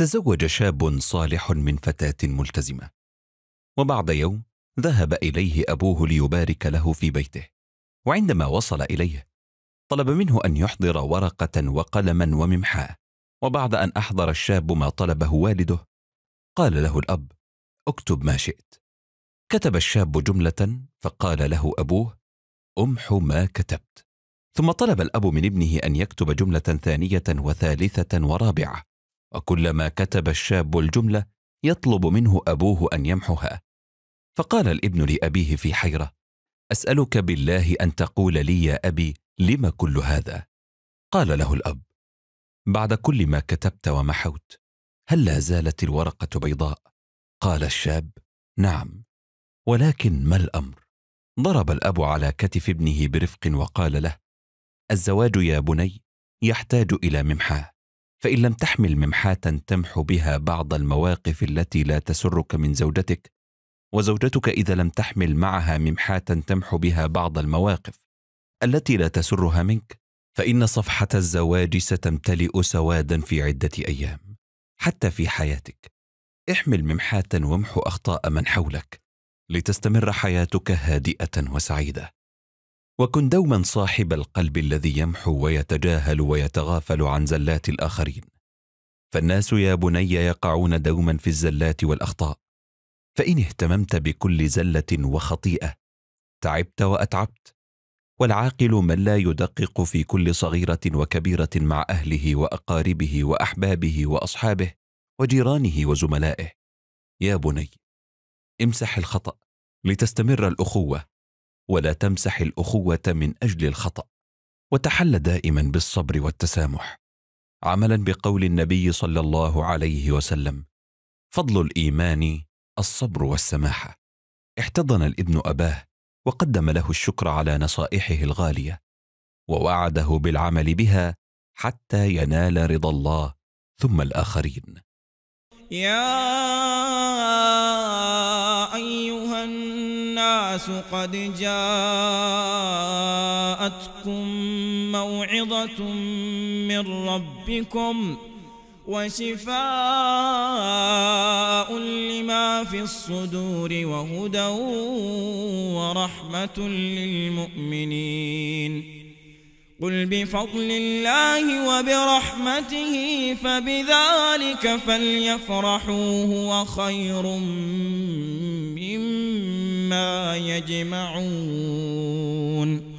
تزوج شاب صالح من فتاة ملتزمة وبعد يوم ذهب إليه أبوه ليبارك له في بيته وعندما وصل إليه طلب منه أن يحضر ورقة وقلما وممحاة وبعد أن أحضر الشاب ما طلبه والده قال له الأب اكتب ما شئت كتب الشاب جملة فقال له أبوه أمح ما كتبت ثم طلب الأب من ابنه أن يكتب جملة ثانية وثالثة ورابعة وكلما كتب الشاب الجملة يطلب منه أبوه أن يمحوها فقال الابن لأبيه في حيرة أسألك بالله أن تقول لي يا أبي لم كل هذا قال له الأب بعد كل ما كتبت ومحوت هل لا زالت الورقة بيضاء؟ قال الشاب نعم ولكن ما الأمر؟ ضرب الأب على كتف ابنه برفق وقال له الزواج يا بني يحتاج إلى ممحاه فان لم تحمل ممحاه تمحو بها بعض المواقف التي لا تسرك من زوجتك وزوجتك اذا لم تحمل معها ممحاه تمحو بها بعض المواقف التي لا تسرها منك فان صفحه الزواج ستمتلئ سوادا في عده ايام حتى في حياتك احمل ممحاه وامحو اخطاء من حولك لتستمر حياتك هادئه وسعيده وكن دوما صاحب القلب الذي يمحو ويتجاهل ويتغافل عن زلات الاخرين فالناس يا بني يقعون دوما في الزلات والاخطاء فان اهتممت بكل زله وخطيئه تعبت واتعبت والعاقل من لا يدقق في كل صغيره وكبيره مع اهله واقاربه واحبابه واصحابه وجيرانه وزملائه يا بني امسح الخطا لتستمر الاخوه ولا تمسح الاخوه من اجل الخطا وتحل دائما بالصبر والتسامح عملا بقول النبي صلى الله عليه وسلم فضل الايمان الصبر والسماحه احتضن الابن اباه وقدم له الشكر على نصائحه الغاليه ووعده بالعمل بها حتى ينال رضا الله ثم الاخرين يا الناس قد جاءتكم موعظة من ربكم وشفاء لما في الصدور وهدى ورحمة للمؤمنين قل بفضل الله وبرحمته فبذلك فليفرحوا هو خير يجمعون